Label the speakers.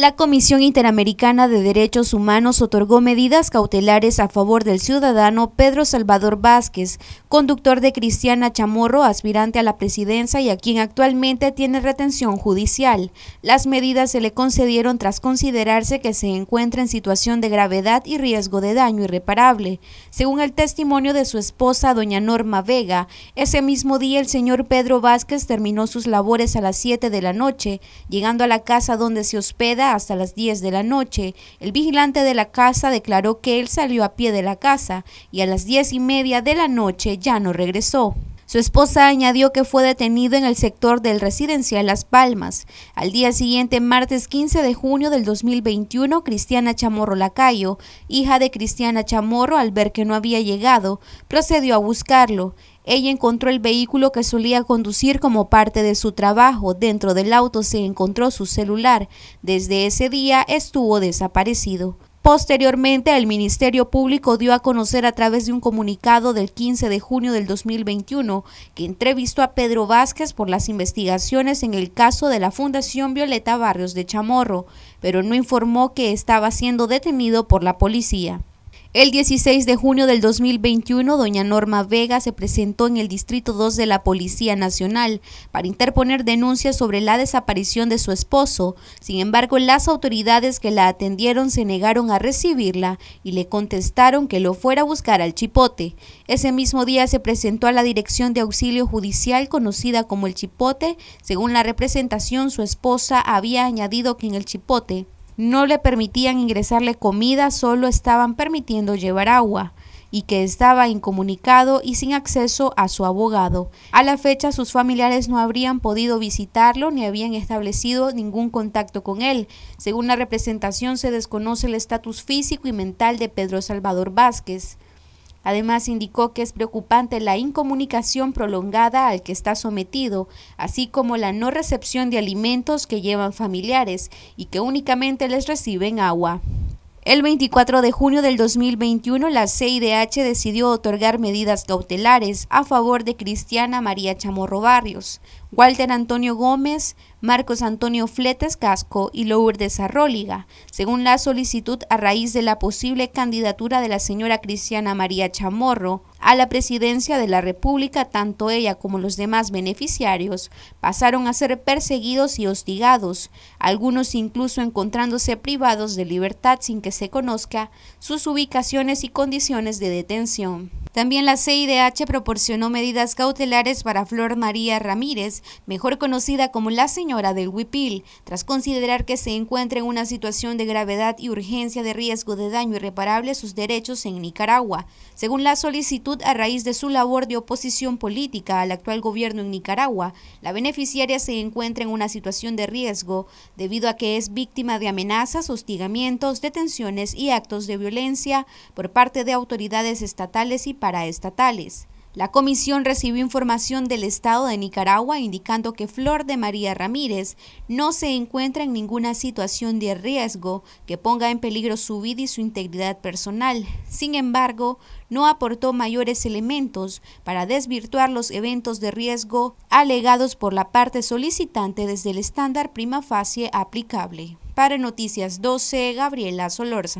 Speaker 1: La Comisión Interamericana de Derechos Humanos otorgó medidas cautelares a favor del ciudadano Pedro Salvador Vázquez, conductor de Cristiana Chamorro, aspirante a la presidencia y a quien actualmente tiene retención judicial. Las medidas se le concedieron tras considerarse que se encuentra en situación de gravedad y riesgo de daño irreparable. Según el testimonio de su esposa, doña Norma Vega, ese mismo día el señor Pedro Vázquez terminó sus labores a las 7 de la noche, llegando a la casa donde se hospeda hasta las 10 de la noche. El vigilante de la casa declaró que él salió a pie de la casa y a las 10 y media de la noche ya no regresó. Su esposa añadió que fue detenido en el sector del residencial Las Palmas. Al día siguiente, martes 15 de junio del 2021, Cristiana Chamorro Lacayo, hija de Cristiana Chamorro, al ver que no había llegado, procedió a buscarlo. Ella encontró el vehículo que solía conducir como parte de su trabajo. Dentro del auto se encontró su celular. Desde ese día estuvo desaparecido. Posteriormente, el Ministerio Público dio a conocer a través de un comunicado del 15 de junio del 2021 que entrevistó a Pedro Vázquez por las investigaciones en el caso de la Fundación Violeta Barrios de Chamorro, pero no informó que estaba siendo detenido por la policía. El 16 de junio del 2021, doña Norma Vega se presentó en el Distrito 2 de la Policía Nacional para interponer denuncias sobre la desaparición de su esposo. Sin embargo, las autoridades que la atendieron se negaron a recibirla y le contestaron que lo fuera a buscar al Chipote. Ese mismo día se presentó a la Dirección de Auxilio Judicial conocida como el Chipote. Según la representación, su esposa había añadido que en el Chipote no le permitían ingresarle comida, solo estaban permitiendo llevar agua y que estaba incomunicado y sin acceso a su abogado. A la fecha sus familiares no habrían podido visitarlo ni habían establecido ningún contacto con él. Según la representación se desconoce el estatus físico y mental de Pedro Salvador Vázquez. Además, indicó que es preocupante la incomunicación prolongada al que está sometido, así como la no recepción de alimentos que llevan familiares y que únicamente les reciben agua. El 24 de junio del 2021, la CIDH decidió otorgar medidas cautelares a favor de Cristiana María Chamorro Barrios, Walter Antonio Gómez, Marcos Antonio Fletes Casco y Lourdes Arróliga, según la solicitud a raíz de la posible candidatura de la señora Cristiana María Chamorro a la presidencia de la República, tanto ella como los demás beneficiarios pasaron a ser perseguidos y hostigados, algunos incluso encontrándose privados de libertad sin que se conozca sus ubicaciones y condiciones de detención. También la CIDH proporcionó medidas cautelares para Flor María Ramírez, mejor conocida como la señora del Huipil, tras considerar que se encuentra en una situación de gravedad y urgencia de riesgo de daño irreparable a sus derechos en Nicaragua, según la solicitud a raíz de su labor de oposición política al actual gobierno en Nicaragua, la beneficiaria se encuentra en una situación de riesgo debido a que es víctima de amenazas, hostigamientos, detenciones y actos de violencia por parte de autoridades estatales y estatales. La comisión recibió información del Estado de Nicaragua indicando que Flor de María Ramírez no se encuentra en ninguna situación de riesgo que ponga en peligro su vida y su integridad personal. Sin embargo, no aportó mayores elementos para desvirtuar los eventos de riesgo alegados por la parte solicitante desde el estándar prima facie aplicable. Para Noticias 12, Gabriela Solorza